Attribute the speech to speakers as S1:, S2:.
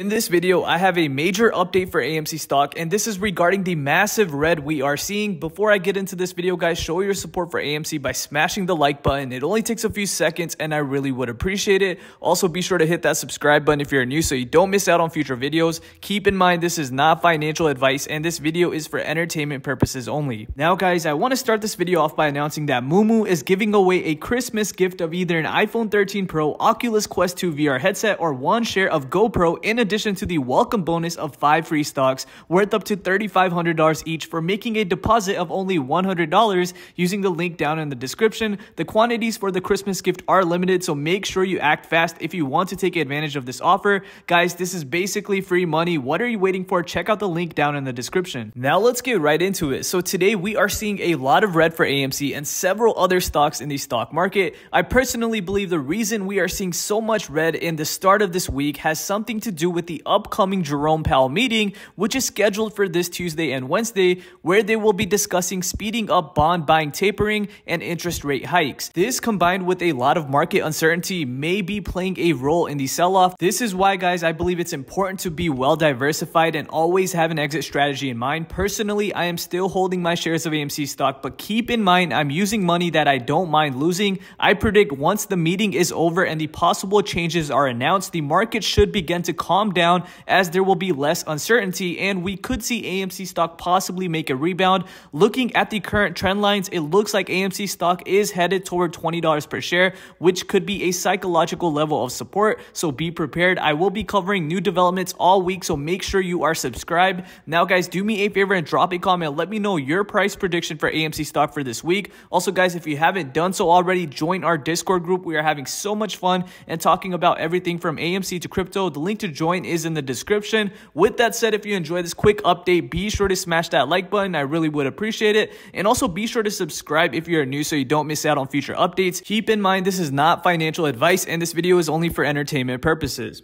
S1: In this video, I have a major update for AMC stock, and this is regarding the massive red we are seeing. Before I get into this video, guys, show your support for AMC by smashing the like button. It only takes a few seconds, and I really would appreciate it. Also, be sure to hit that subscribe button if you're new so you don't miss out on future videos. Keep in mind, this is not financial advice, and this video is for entertainment purposes only. Now, guys, I want to start this video off by announcing that Moomoo is giving away a Christmas gift of either an iPhone 13 Pro, Oculus Quest 2 VR headset, or one share of GoPro in a addition to the welcome bonus of 5 free stocks worth up to $3,500 each for making a deposit of only $100 using the link down in the description. The quantities for the Christmas gift are limited, so make sure you act fast if you want to take advantage of this offer. Guys, this is basically free money. What are you waiting for? Check out the link down in the description. Now let's get right into it. So today we are seeing a lot of red for AMC and several other stocks in the stock market. I personally believe the reason we are seeing so much red in the start of this week has something to do with with the upcoming Jerome Powell meeting, which is scheduled for this Tuesday and Wednesday, where they will be discussing speeding up bond buying tapering and interest rate hikes. This combined with a lot of market uncertainty may be playing a role in the sell-off. This is why guys, I believe it's important to be well diversified and always have an exit strategy in mind. Personally, I am still holding my shares of AMC stock, but keep in mind I'm using money that I don't mind losing. I predict once the meeting is over and the possible changes are announced, the market should begin to calm calm down as there will be less uncertainty and we could see AMC stock possibly make a rebound. Looking at the current trend lines, it looks like AMC stock is headed toward $20 per share, which could be a psychological level of support. So be prepared. I will be covering new developments all week, so make sure you are subscribed. Now, guys, do me a favor and drop a comment. Let me know your price prediction for AMC stock for this week. Also, guys, if you haven't done so already, join our Discord group. We are having so much fun and talking about everything from AMC to crypto. The link to join join is in the description. With that said, if you enjoy this quick update, be sure to smash that like button. I really would appreciate it. And also be sure to subscribe if you're new so you don't miss out on future updates. Keep in mind, this is not financial advice and this video is only for entertainment purposes.